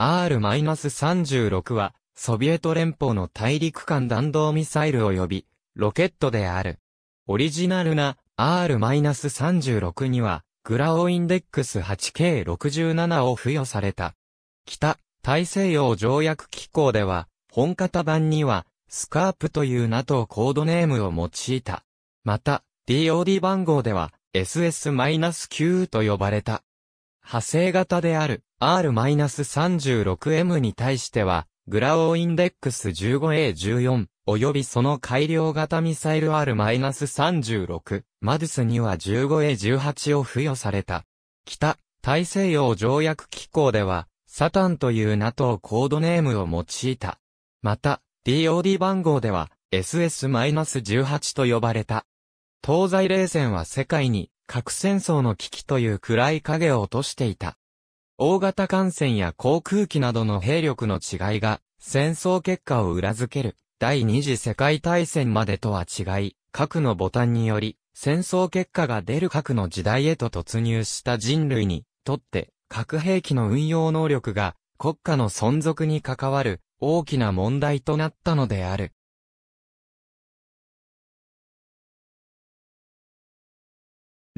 R-36 は、ソビエト連邦の大陸間弾道ミサイル及び、ロケットである。オリジナルな R-36 には、グラオインデックス 8K67 を付与された。北、大西洋条約機構では、本型版には、スカープという NATO コードネームを用いた。また、DOD 番号では、SS-9 と呼ばれた。派生型である R-36M に対しては、グラオーインデックス 15A14 及びその改良型ミサイル R-36 マデスには 15A18 を付与された。北、大西洋条約機構では、サタンという NATO コードネームを用いた。また、DOD 番号では SS-18 と呼ばれた。東西冷戦は世界に核戦争の危機という暗い影を落としていた。大型艦船や航空機などの兵力の違いが戦争結果を裏付ける第二次世界大戦までとは違い、核のボタンにより戦争結果が出る核の時代へと突入した人類にとって核兵器の運用能力が国家の存続に関わる大きな問題となったのである。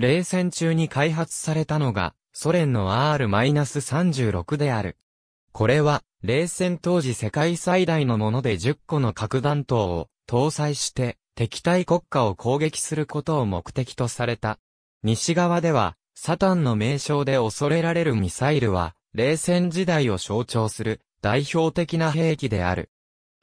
冷戦中に開発されたのが、ソ連の R-36 である。これは、冷戦当時世界最大のもので10個の核弾頭を搭載して敵対国家を攻撃することを目的とされた。西側では、サタンの名称で恐れられるミサイルは、冷戦時代を象徴する代表的な兵器である。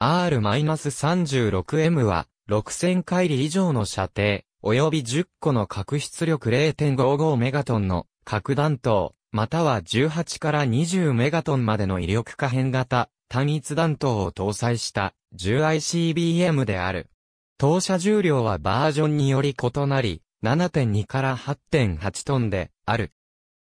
R-36M は、6000回里以上の射程、及び10個の核出力0.55メガトンの核弾頭、または18から20メガトンまでの威力可変型単一弾頭を搭載した 10ICBM である。投射重量はバージョンにより異なり、7.2から8.8トンである。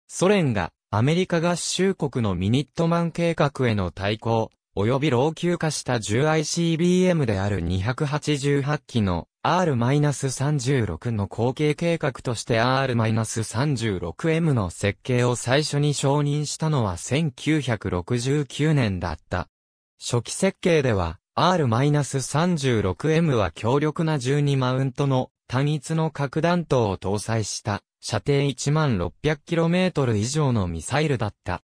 ソ連がアメリカ合衆国のミニットマン計画への対抗、及び老朽化した 10ICBM である288機の R-36 の後継計画として R-36M の設計を最初に承認したのは1969年だった。初期設計では R-36M は強力な12マウントの単一の核弾頭を搭載した射程 1600km 以上のミサイルだった。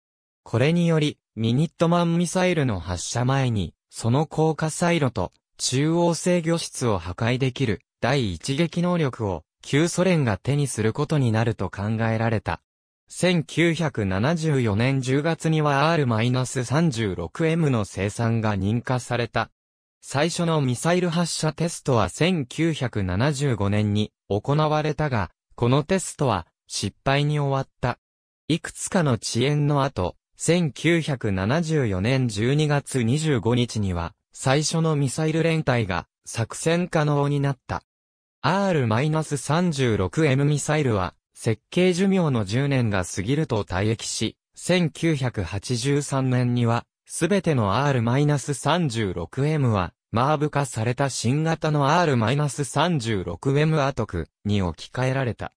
これによりミニットマンミサイルの発射前にその高火サイロと中央制御室を破壊できる第一撃能力を旧ソ連が手にすることになると考えられた。1974年10月には R-36M の生産が認可された。最初のミサイル発射テストは1975年に行われたが、このテストは失敗に終わった。いくつかの遅延の後、1974年12月25日には、最初のミサイル連隊が作戦可能になった。R-36M ミサイルは、設計寿命の10年が過ぎると退役し、1983年には、すべての R-36M は、マーブ化された新型の R-36M アトクに置き換えられた。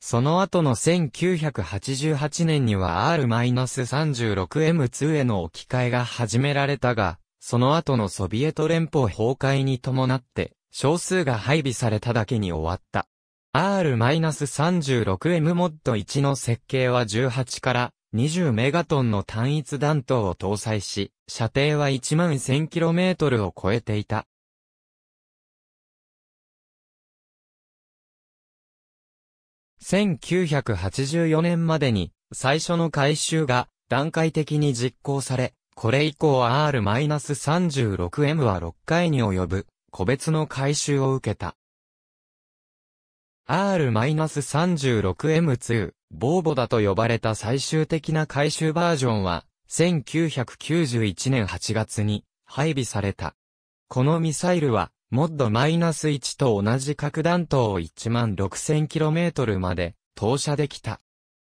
その後の1988年には R-36M2 への置き換えが始められたが、その後のソビエト連邦崩壊に伴って、少数が配備されただけに終わった。R-36M モッド1の設計は18から20メガトンの単一弾頭を搭載し、射程は1万 1000km を超えていた。1984年までに最初の改修が段階的に実行され、これ以降 R-36M は6回に及ぶ、個別の回収を受けた。R-36M2、ボーボダと呼ばれた最終的な回収バージョンは、1991年8月に配備された。このミサイルは、モッド -1 と同じ核弾頭を 16,000km まで投射できた。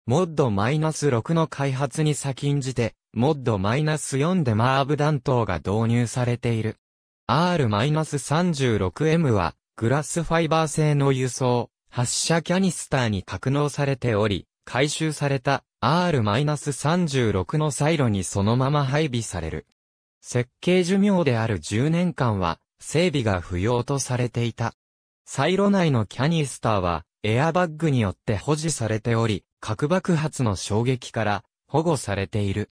モッド -6 の開発に先んじて、モッド -4 でマーブ弾頭が導入されている。R-36M は、グラスファイバー製の輸送、発射キャニスターに格納されており、回収された R-36 のサイロにそのまま配備される。設計寿命である10年間は、整備が不要とされていた。サイロ内のキャニスターは、エアバッグによって保持されており、核爆発の衝撃から保護されている。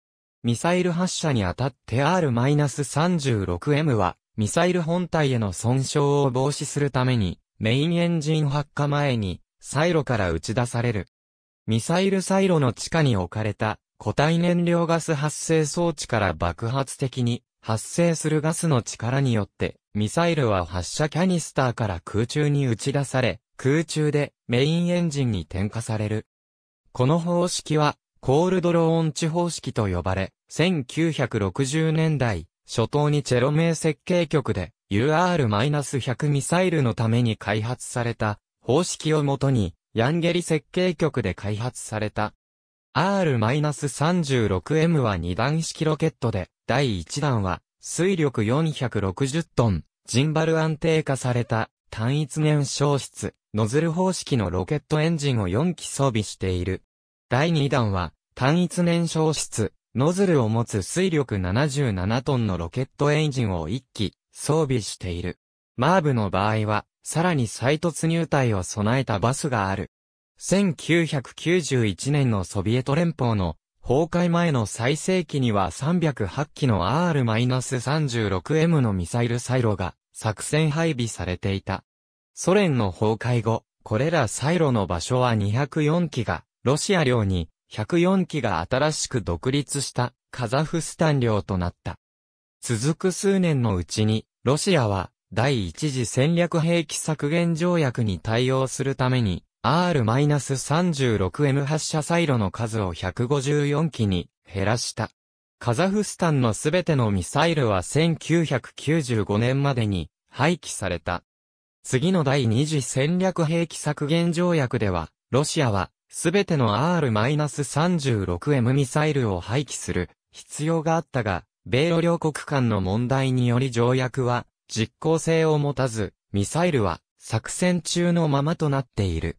ミサイル発射にあたって R-36M は、ミサイル本体への損傷を防止するために、メインエンジン発火前に、サイロから打ち出される。ミサイルサイロの地下に置かれた、固体燃料ガス発生装置から爆発的に、発生するガスの力によって、ミサイルは発射キャニスターから空中に打ち出され、空中でメインエンジンに点火される。この方式は、コールドローン地方式と呼ばれ、1960年代、初頭にチェロ名設計局で UR-100 ミサイルのために開発された方式をもとにヤンゲリ設計局で開発された R-36M は2段式ロケットで第1弾は水力460トン、ジンバル安定化された単一燃焼室、ノズル方式のロケットエンジンを4機装備している。第2弾は、単一燃焼室、ノズルを持つ水力77トンのロケットエンジンを1機装備している。マーブの場合は、さらに再突入体を備えたバスがある。1991年のソビエト連邦の崩壊前の最盛期には308機の R-36M のミサイルサイロが作戦配備されていた。ソ連の崩壊後、これらサイロの場所は204機がロシア領に104機が新しく独立したカザフスタン領となった。続く数年のうちに、ロシアは第一次戦略兵器削減条約に対応するために R-36M 発射サイロの数を154機に減らした。カザフスタンのすべてのミサイルは1995年までに廃棄された。次の第二次戦略兵器削減条約では、ロシアはすべての R-36M ミサイルを廃棄する必要があったが、米ロ両国間の問題により条約は実効性を持たず、ミサイルは作戦中のままとなっている。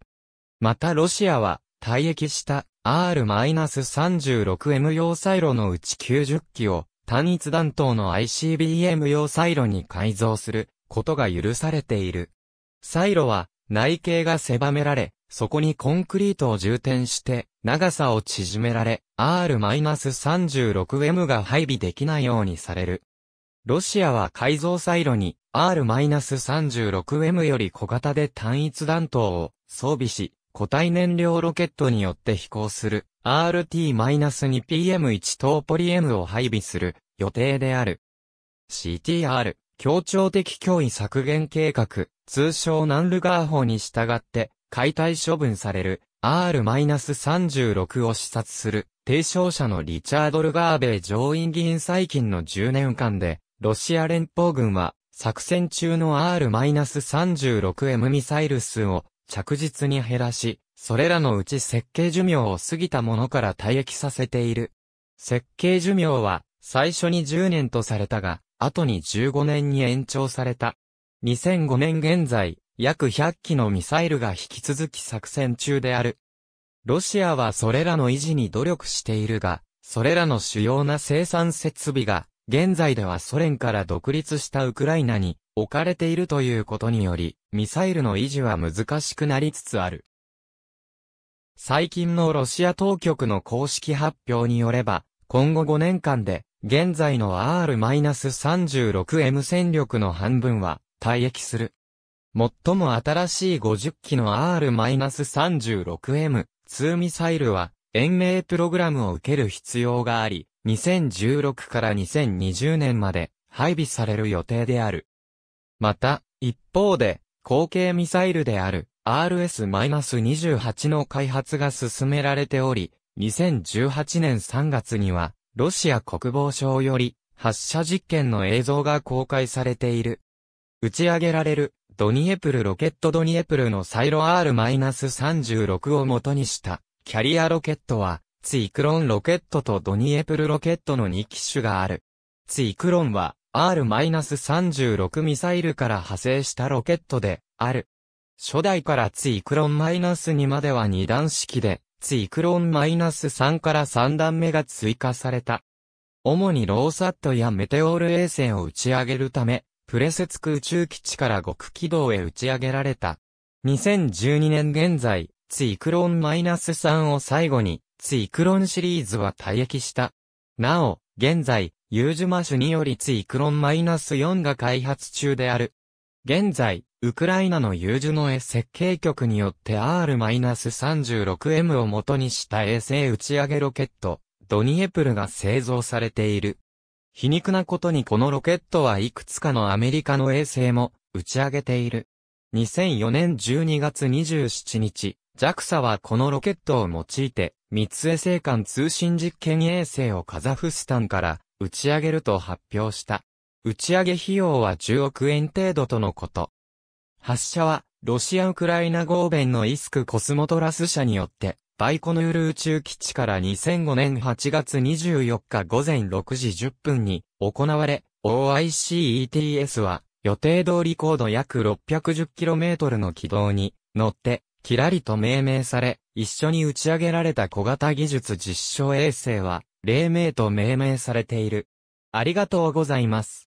またロシアは退役した R-36M 用サイロのうち90機を単一弾頭の ICBM 用サイロに改造することが許されている。サイロは内径が狭められ、そこにコンクリートを充填して、長さを縮められ、R-36M が配備できないようにされる。ロシアは改造サイロに R-36M より小型で単一弾頭を装備し、固体燃料ロケットによって飛行する RT-2PM1 等ポリ M を配備する予定である。CTR、協調的脅威削減計画、通称ナンルガー法に従って、解体処分される R-36 を視察する提唱者のリチャード・ルガーベー上院議員最近の10年間で、ロシア連邦軍は作戦中の R-36M ミサイル数を着実に減らし、それらのうち設計寿命を過ぎたものから退役させている。設計寿命は最初に10年とされたが、後に15年に延長された。2005年現在、約100機のミサイルが引き続き作戦中である。ロシアはそれらの維持に努力しているが、それらの主要な生産設備が、現在ではソ連から独立したウクライナに置かれているということにより、ミサイルの維持は難しくなりつつある。最近のロシア当局の公式発表によれば、今後5年間で、現在の R-36M 戦力の半分は、退役する。最も新しい50機の R-36M2 ミサイルは、延命プログラムを受ける必要があり、2016から2020年まで配備される予定である。また、一方で、後継ミサイルである RS-28 の開発が進められており、2018年3月には、ロシア国防省より発射実験の映像が公開されている。打ち上げられるドニエプルロケットドニエプルのサイロ R-36 を元にしたキャリアロケットは、ツイクロンロケットとドニエプルロケットの2機種がある。ツイクロンは R-36 ミサイルから派生したロケットである。初代からツイクロン -2 までは2段式で、ツイクロン -3 から3段目が追加された。主にローサットやメテオール衛星を打ち上げるため、プレセツク宇宙基地から極軌道へ打ち上げられた。2012年現在、ツイクロン -3 を最後に、ツイクロンシリーズは退役した。なお、現在、ユージュマシュによりツイクロン -4 が開発中である。現在、ウクライナのユージュノエ設計局によって R-36M を元にした衛星打ち上げロケット、ドニエプルが製造されている。皮肉なことにこのロケットはいくつかのアメリカの衛星も打ち上げている。2004年12月27日、JAXA はこのロケットを用いて、三衛星間通信実験衛星をカザフスタンから打ち上げると発表した。打ち上げ費用は10億円程度とのこと。発射は、ロシア・ウクライナ合弁のイスク・コスモトラス社によって、バイコヌール宇宙基地から2005年8月24日午前6時10分に行われ、OICETS は予定通り高度約 610km の軌道に乗って、キラリと命名され、一緒に打ち上げられた小型技術実証衛星は、黎明と命名されている。ありがとうございます。